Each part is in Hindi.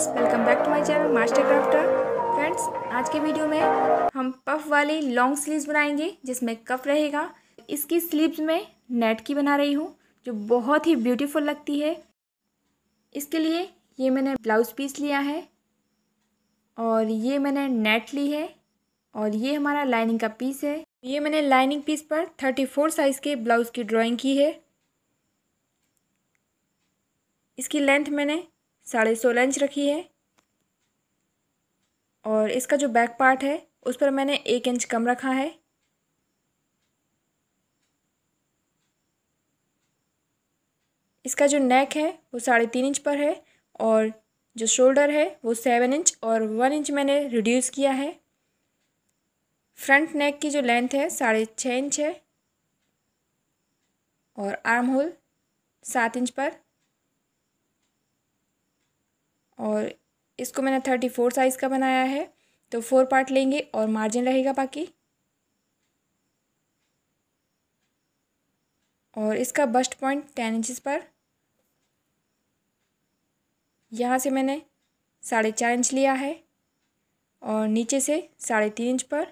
friends welcome back to my channel master crafter friends आज के वीडियो में हम पफ वाली लॉन्ग स्लीव्स बनाएंगे जिसमें कफ रहेगा इसकी स्लीव्स में नेट की बना रही हूँ जो बहुत ही ब्यूटीफुल लगती है इसके लिए ये मैंने ब्लाउज पीस लिया है और ये मैंने नेट ली है और ये हमारा लाइनिंग का पीस है ये मैंने लाइनिंग पीस पर थर्टी साइज़ के ब्लाउज़ की ड्राॅइंग की है इसकी लेंथ मैंने साढ़े सोलह इंच रखी है और इसका जो बैक पार्ट है उस पर मैंने एक इंच कम रखा है इसका जो नेक है वो साढ़े तीन इंच पर है और जो शोल्डर है वो सेवन इंच और वन इंच मैंने रिड्यूस किया है फ्रंट नेक की जो लेंथ है साढ़े छः इंच है और आर्म होल सात इंच पर और इसको मैंने थर्टी फोर साइज़ का बनाया है तो फोर पार्ट लेंगे और मार्जिन रहेगा बाकी और इसका बस्ट पॉइंट टेन इंचज़ पर यहाँ से मैंने साढ़े चार इंच लिया है और नीचे से साढ़े तीन इंच पर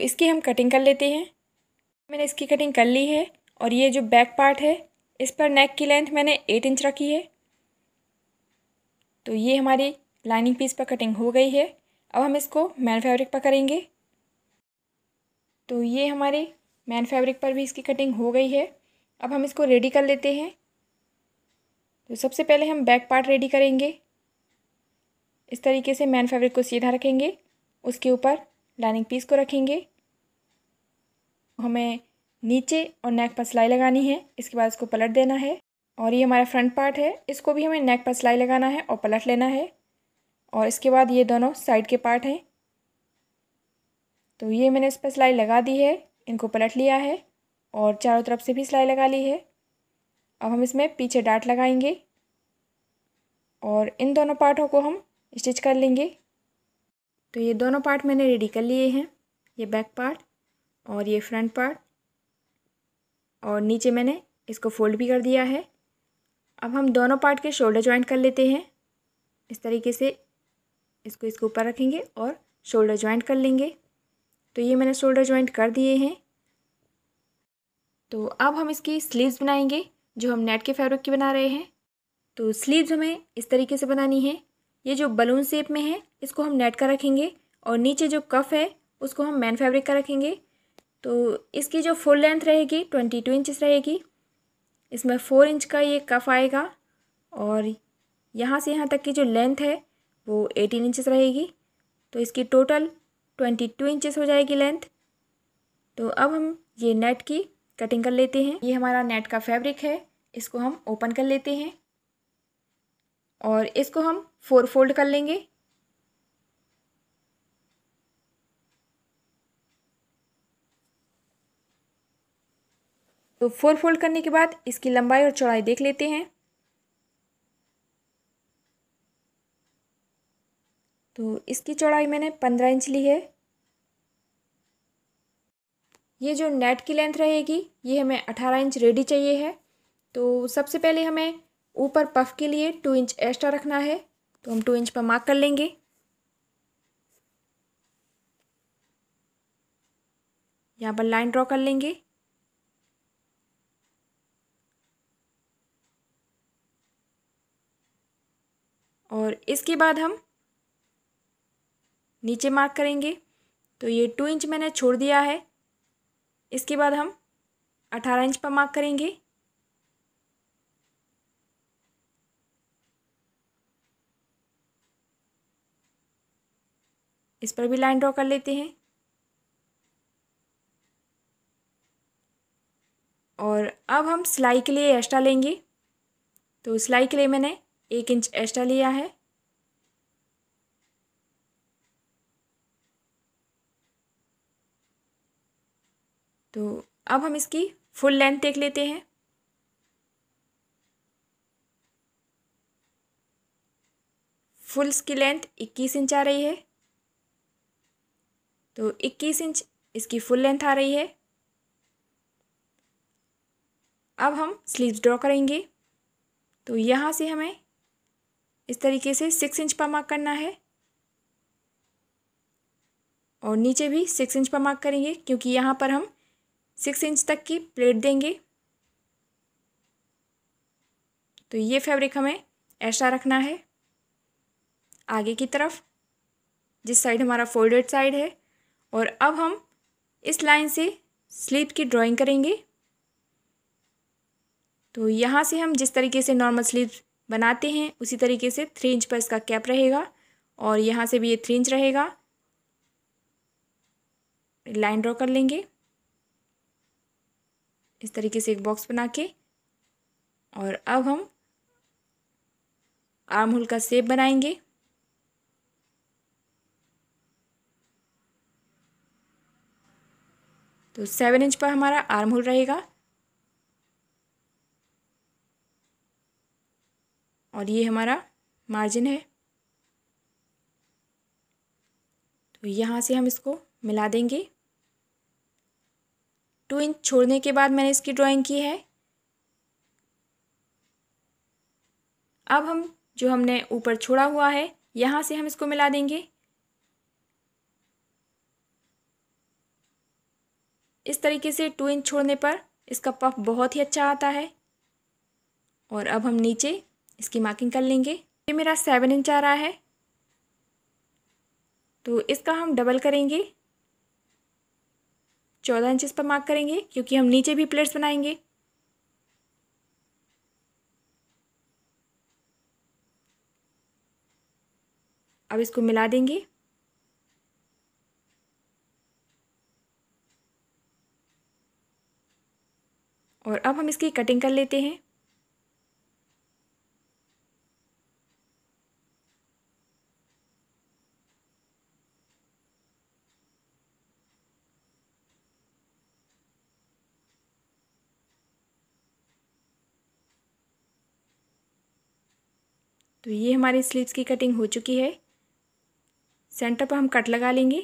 इसकी हम कटिंग कर लेते हैं मैंने इसकी कटिंग कर ली है और ये जो बैक पार्ट है इस पर नेक की लेंथ मैंने एट इंच रखी है तो ये हमारी लाइनिंग पीस पर कटिंग हो गई है अब हम इसको मैन फैब्रिक पर करेंगे तो ये हमारे मैन फैब्रिक पर भी इसकी कटिंग हो गई है अब हम इसको रेडी कर लेते हैं तो सबसे पहले हम बैक पार्ट रेडी करेंगे इस तरीके से मैन फैब्रिक को सीधा रखेंगे उसके ऊपर लाइनिंग पीस को रखेंगे हमें नीचे और नेक पर सिलाई लगानी है इसके बाद इसको पलट देना है और ये हमारा फ्रंट पार्ट है इसको भी हमें नेक पर सिलाई लगाना है और पलट लेना है और इसके बाद ये दोनों साइड के पार्ट हैं तो ये मैंने इस पर सिलाई लगा दी है इनको पलट लिया है और चारों तरफ से भी सिलाई लगा ली है अब हम इसमें पीछे डाट लगाएंगे और इन दोनों पार्टों को हम स्टिच कर लेंगे तो ये दोनों पार्ट मैंने रेडी कर लिए हैं ये बैक पार्ट और ये फ्रंट पार्ट और नीचे मैंने इसको फोल्ड भी कर दिया है अब हम दोनों पार्ट के शोल्डर ज्वाइंट कर लेते हैं इस तरीके से इसको इसके ऊपर रखेंगे और शोल्डर ज्वाइंट कर लेंगे तो ये मैंने शोल्डर ज्वाइंट कर दिए हैं तो अब हम इसकी स्लीव्स बनाएंगे जो हम नेट के फैब्रिक की बना रहे हैं तो स्लीव्स हमें इस तरीके से बनानी है ये जो बलून शेप में है इसको हम नेट का रखेंगे और नीचे जो कफ है उसको हम मैन फैब्रिक का रखेंगे तो इसकी जो फुल लेंथ रहेगी ट्वेंटी टू इंचज़ रहेगी इसमें फ़ोर इंच का ये कफ आएगा और यहाँ से यहाँ तक की जो लेंथ है वो एटीन इंचेस रहेगी तो इसकी टोटल ट्वेंटी टू इंचेस हो जाएगी लेंथ तो अब हम ये नेट की कटिंग कर लेते हैं ये हमारा नेट का फैब्रिक है इसको हम ओपन कर लेते हैं और इसको हम फोर फोल्ड कर लेंगे तो फोर फोल्ड करने के बाद इसकी लंबाई और चौड़ाई देख लेते हैं तो इसकी चौड़ाई मैंने पंद्रह इंच ली है ये जो नेट की लेंथ रहेगी ये हमें अठारह इंच रेडी चाहिए है तो सबसे पहले हमें ऊपर पफ के लिए टू इंच एक्स्ट्रा रखना है तो हम टू इंच पर मार्क कर लेंगे यहाँ पर लाइन ड्रॉ कर लेंगे और इसके बाद हम नीचे मार्क करेंगे तो ये टू इंच मैंने छोड़ दिया है इसके बाद हम अठारह इंच पर मार्क करेंगे इस पर भी लाइन ड्रॉ कर लेते हैं और अब हम सिलाई के लिए एक्स्ट्रा लेंगे तो सिलाई के लिए मैंने एक इंच एक्स्ट्रा लिया है तो अब हम इसकी फुल लेंथ देख लेते हैं फुल्स की लेंथ इक्कीस इंच आ रही है तो इक्कीस इंच इसकी फुल लेंथ आ रही है अब हम स्लीव्स ड्रॉ करेंगे तो यहाँ से हमें इस तरीके से सिक्स इंच पर मार्क करना है और नीचे भी सिक्स इंच पर मार्क करेंगे क्योंकि यहाँ पर हम सिक्स इंच तक की प्लेट देंगे तो ये फैब्रिक हमें ऐसा रखना है आगे की तरफ जिस साइड हमारा फोल्डेड साइड है और अब हम इस लाइन से स्लीप की ड्राइंग करेंगे तो यहाँ से हम जिस तरीके से नॉर्मल स्लीव बनाते हैं उसी तरीके से थ्री इंच पर इसका कैप रहेगा और यहाँ से भी ये थ्री इंच रहेगा लाइन ड्रॉ कर लेंगे इस तरीके से एक बॉक्स बना के और अब हम आर्म होल का सेप बनाएंगे तो सेवन इंच पर हमारा आर्म होल रहेगा और ये हमारा मार्जिन है तो यहाँ से हम इसको मिला देंगे टू इंच छोड़ने के बाद मैंने इसकी ड्राइंग की है अब हम जो हमने ऊपर छोड़ा हुआ है यहाँ से हम इसको मिला देंगे इस तरीके से टू इंच छोड़ने पर इसका पफ बहुत ही अच्छा आता है और अब हम नीचे इसकी मार्किंग कर लेंगे ये मेरा सेवन इंच आ रहा है तो इसका हम डबल करेंगे चौदह इंच पर मार्क करेंगे क्योंकि हम नीचे भी प्लेट्स बनाएंगे अब इसको मिला देंगे और अब हम इसकी कटिंग कर लेते हैं तो ये हमारी स्लीव्स की कटिंग हो चुकी है सेंटर पर हम कट लगा लेंगे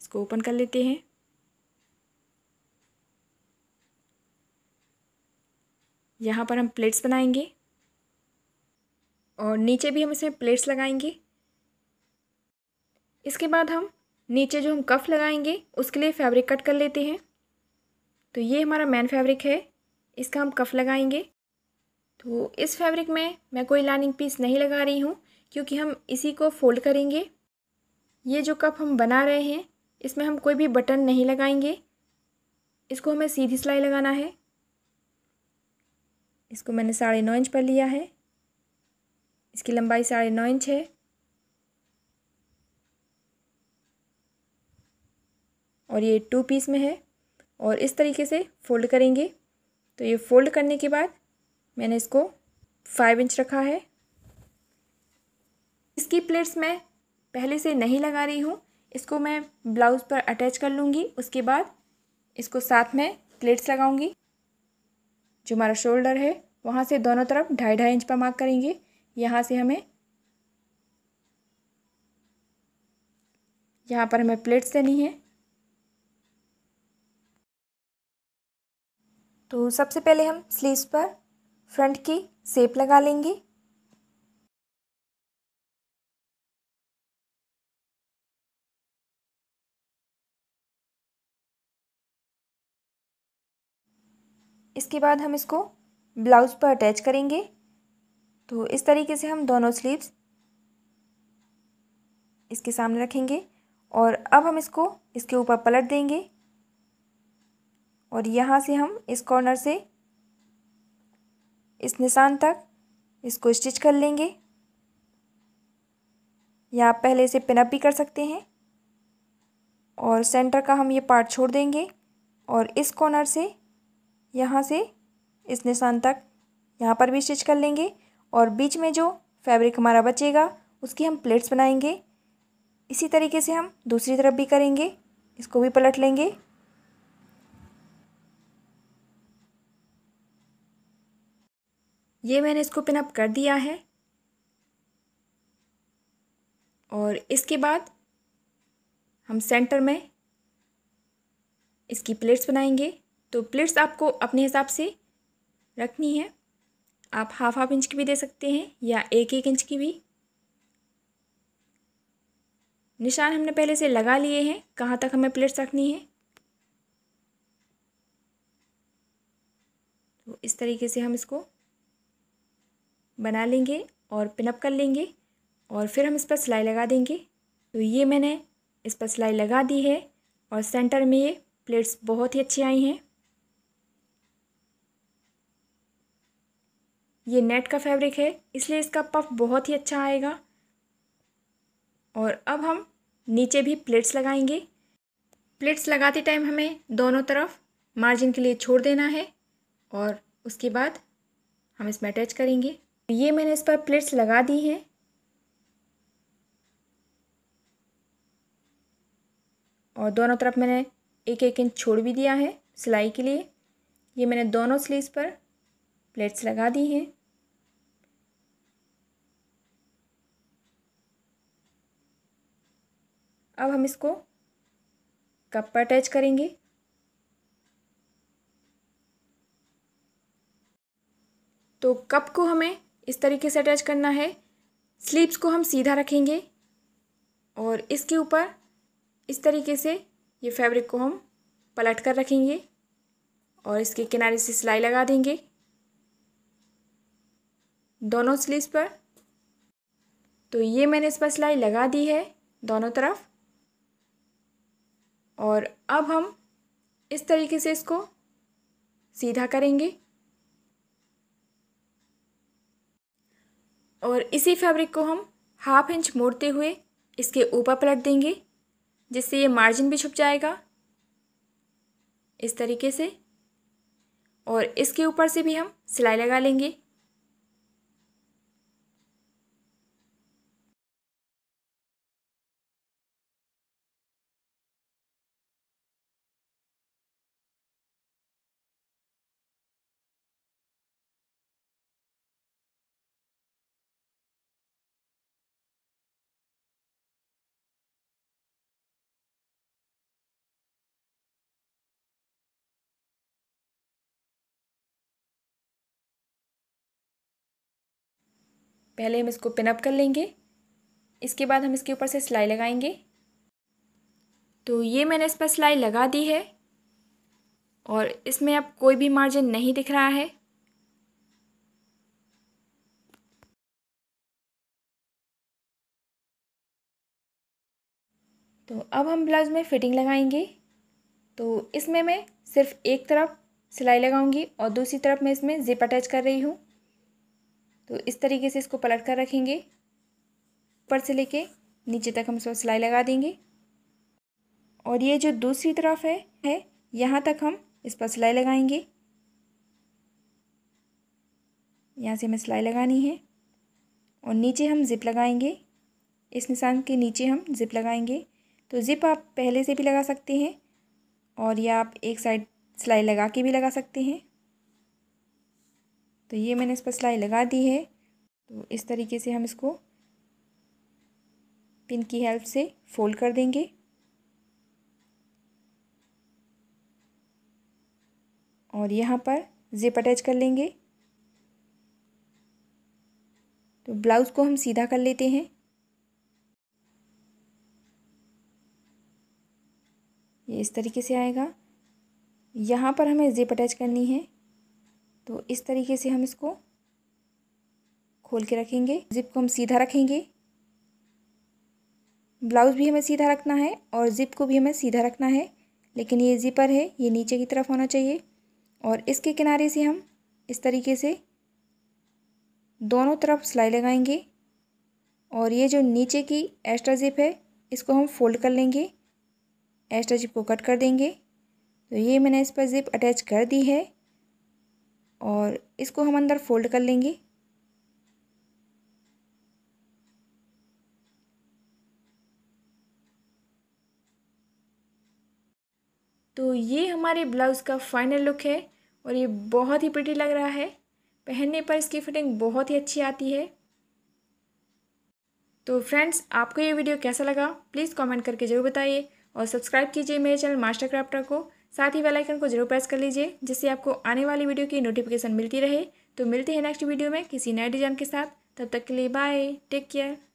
इसको ओपन कर लेते हैं यहाँ पर हम प्लेट्स बनाएंगे और नीचे भी हम इसमें प्लेट्स लगाएंगे इसके बाद हम नीचे जो हम कफ लगाएंगे उसके लिए फैब्रिक कट कर लेते हैं तो ये हमारा मैन फैब्रिक है इसका हम कफ लगाएंगे तो इस फैब्रिक में मैं कोई लाइनिंग पीस नहीं लगा रही हूँ क्योंकि हम इसी को फोल्ड करेंगे ये जो कप हम बना रहे हैं इसमें हम कोई भी बटन नहीं लगाएंगे इसको हमें सीधी सिलाई लगाना है इसको मैंने साढ़े नौ इंच पर लिया है इसकी लंबाई साढ़े नौ इंच है और ये टू पीस में है और इस तरीके से फोल्ड करेंगे तो ये फोल्ड करने के बाद मैंने इसको फाइव इंच रखा है इसकी प्लेट्स मैं पहले से नहीं लगा रही हूँ इसको मैं ब्लाउज़ पर अटैच कर लूँगी उसके बाद इसको साथ में प्लेट्स लगाऊँगी जो हमारा शोल्डर है वहाँ से दोनों तरफ ढाई ढाई इंच पर मार्क करेंगे यहाँ से हमें यहाँ पर हमें प्लेट्स देनी है तो सबसे पहले हम स्लीव्स पर फ्रंट की सेप लगा लेंगे इसके बाद हम इसको ब्लाउज़ पर अटैच करेंगे तो इस तरीके से हम दोनों स्लीव्स इसके सामने रखेंगे और अब हम इसको इसके ऊपर पलट देंगे और यहाँ से हम इस कॉर्नर से इस निशान तक इसको स्टिच कर लेंगे या आप पहले इसे पिनअप भी कर सकते हैं और सेंटर का हम ये पार्ट छोड़ देंगे और इस कॉर्नर से यहाँ से इस निशान तक यहाँ पर भी स्टिच कर लेंगे और बीच में जो फैब्रिक हमारा बचेगा उसकी हम प्लेट्स बनाएंगे इसी तरीके से हम दूसरी तरफ भी करेंगे इसको भी पलट लेंगे ये मैंने इसको पिनअप कर दिया है और इसके बाद हम सेंटर में इसकी प्लेट्स बनाएंगे तो प्लेट्स आपको अपने हिसाब से रखनी है आप हाफ हाफ इंच की भी दे सकते हैं या एक एक इंच की भी निशान हमने पहले से लगा लिए हैं कहाँ तक हमें प्लेट्स रखनी है तो इस तरीके से हम इसको बना लेंगे और पिनअप कर लेंगे और फिर हम इस पर सिलाई लगा देंगे तो ये मैंने इस पर सिलाई लगा दी है और सेंटर में ये प्लेट्स बहुत ही अच्छी आई हैं ये नेट का फैब्रिक है इसलिए इसका पफ बहुत ही अच्छा आएगा और अब हम नीचे भी प्लेट्स लगाएंगे प्लेट्स लगाते टाइम हमें दोनों तरफ मार्जिन के लिए छोड़ देना है और उसके बाद हम इसमें अटैच करेंगे ये मैंने इस पर प्लेट्स लगा दी हैं और दोनों तरफ मैंने एक एक इंच छोड़ भी दिया है सिलाई के लिए ये मैंने दोनों स्लीव्स पर प्लेट्स लगा दी हैं अब हम इसको कप पर अटैच करेंगे तो कप को हमें इस तरीके से अटैच करना है स्लीप्स को हम सीधा रखेंगे और इसके ऊपर इस तरीके से ये फैब्रिक को हम पलट कर रखेंगे और इसके किनारे से सिलाई लगा देंगे दोनों स्लीव्स पर तो ये मैंने इस पर सिलाई लगा दी है दोनों तरफ और अब हम इस तरीके से इसको सीधा करेंगे और इसी फैब्रिक को हम हाफ इंच मोड़ते हुए इसके ऊपर पलट देंगे जिससे ये मार्जिन भी छुप जाएगा इस तरीके से और इसके ऊपर से भी हम सिलाई लगा लेंगे पहले हम इसको पिनअप कर लेंगे इसके बाद हम इसके ऊपर से सिलाई लगाएंगे तो ये मैंने इस पर सिलाई लगा दी है और इसमें अब कोई भी मार्जिन नहीं दिख रहा है तो अब हम ब्लाउज़ में फ़िटिंग लगाएंगे तो इसमें मैं सिर्फ एक तरफ सिलाई लगाऊंगी और दूसरी तरफ मैं इसमें ज़िप अटैच कर रही हूँ तो इस तरीके से इसको पलट कर रखेंगे ऊपर से लेके नीचे तक हम इसमें सिलाई लगा देंगे और ये जो दूसरी तरफ है है यहाँ तक हम इस पर सिलाई लगाएंगे यहाँ से हमें सिलाई लगानी है और नीचे हम ज़िप लगाएंगे इस निशान के नीचे हम ज़िप लगाएंगे तो ज़िप आप पहले से भी लगा सकते हैं और या आप एक साइड सिलाई लगा के भी लगा सकते हैं तो ये मैंने इस पर सिलाई लगा दी है तो इस तरीके से हम इसको पिन की हेल्प से फोल्ड कर देंगे और यहाँ पर ज़िप अटैच कर लेंगे तो ब्लाउज़ को हम सीधा कर लेते हैं ये इस तरीके से आएगा यहाँ पर हमें ज़िप अटैच करनी है तो इस तरीके से हम इसको खोल के रखेंगे जिप को हम सीधा रखेंगे ब्लाउज़ भी हमें सीधा रखना है और ज़िप को भी हमें सीधा रखना है लेकिन ये ज़िपर है ये नीचे की तरफ होना चाहिए और इसके किनारे से हम इस तरीके से दोनों तरफ सिलाई लगाएंगे और ये जो नीचे की एक्स्ट्रा ज़िप है इसको हम फोल्ड कर लेंगे एक्स्ट्रा ज़िप को कट कर देंगे तो ये मैंने इस पर ज़िप अटैच कर दी है और इसको हम अंदर फोल्ड कर लेंगे तो ये हमारे ब्लाउज़ का फाइनल लुक है और ये बहुत ही प्रिटी लग रहा है पहनने पर इसकी फिटिंग बहुत ही अच्छी आती है तो फ्रेंड्स आपको ये वीडियो कैसा लगा प्लीज़ कमेंट करके ज़रूर बताइए और सब्सक्राइब कीजिए मेरे चैनल मास्टर क्राफ्टर को साथ ही वेलाइकन को जरूर प्रेस कर लीजिए जिससे आपको आने वाली वीडियो की नोटिफिकेशन मिलती रहे तो मिलते हैं नेक्स्ट वीडियो में किसी नए डिजाइन के साथ तब तक के लिए बाय टेक केयर